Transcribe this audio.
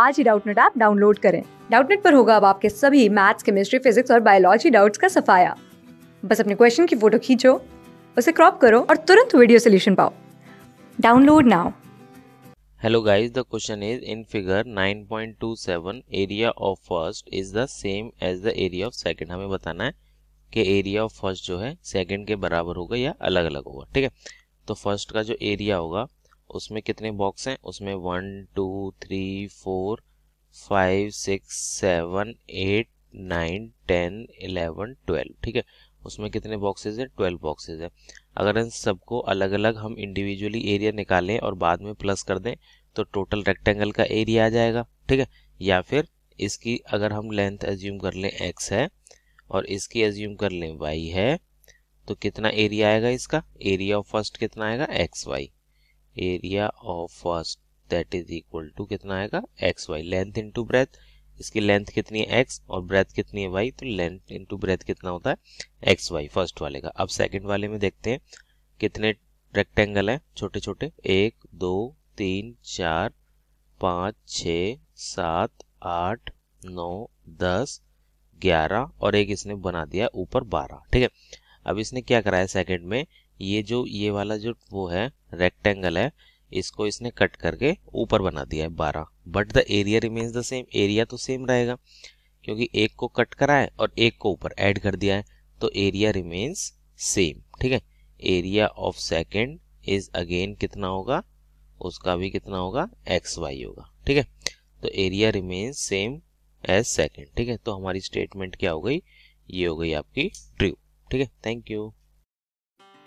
आज ही Doubtnut app download करें डाउटनेट पर होगा अब आपके सभी मैथ्स केमिस्ट्री फिजिक्स और बायोलॉजी डाउट्स का सफाया बस अपने क्वेश्चन की फोटो खींचो उसे क्रॉप करो और तुरंत वीडियो सोल्यूशन पाओ download now hello guys the question is in figure 9.27 area of first is the same as the area of second हमें बताना है कि एरिया ऑफ फर्स्ट जो है सेकंड के बराबर होगा या अलग अलग होगा ठीक है तो फर्स्ट का जो एरिया होगा उसमें कितने बॉक्स हैं उसमें one two three four five six seven eight nine ten eleven twelve ठीक है उसमें कितने बॉक्सेज हैं ट्वेल्व बॉक्सेज हैं अगर इन सबको अलग अलग हम इंडिविजुअली एरिया निकालें और बाद में प्लस कर दें तो टोटल रेक्टेंगल का एरिया आ जाएगा ठीक है या फिर इसकी अगर हम लेंथ एज्यूम कर लें एक्स है और इसकी एज्यूम कर लें वाई है तो कितना एरिया आएगा इसका एरिया ऑफ फर्स्ट कितना आएगा x y area of first that is equal to कितना आएगा x y length into breadth इसकी लेंथ कितनी है एक्स और ब्रेथ कितनी है वाई तो लेंथ इंटू ब्रेथ कितना होता है एक्स वाई फर्स्ट वाले का अब सेकेंड वाले में देखते हैं कितने रेक्टेंगल हैं छोटे छोटे एक दो तीन चार पाँच छ सात आठ नौ दस ग्यारह और एक इसने बना दिया ऊपर बारह ठीक है अब इसने क्या कराया सेकंड में ये जो ये वाला जो वो है रेक्टेंगल है इसको इसने कट करके ऊपर बना दिया है बारह but the area remains the same area तो सेम रहेगा क्योंकि एक को कट करा है और एक को ऊपर ऐड कर दिया है तो एरिया रिमेन्स सेम ठीक है area of second is again कितना होगा उसका भी कितना होगा एक्स वाई होगा ठीक है तो area remains same as second ठीक है तो हमारी स्टेटमेंट क्या हो गई ये हो गई आपकी ट्रू ठीक है थैंक यू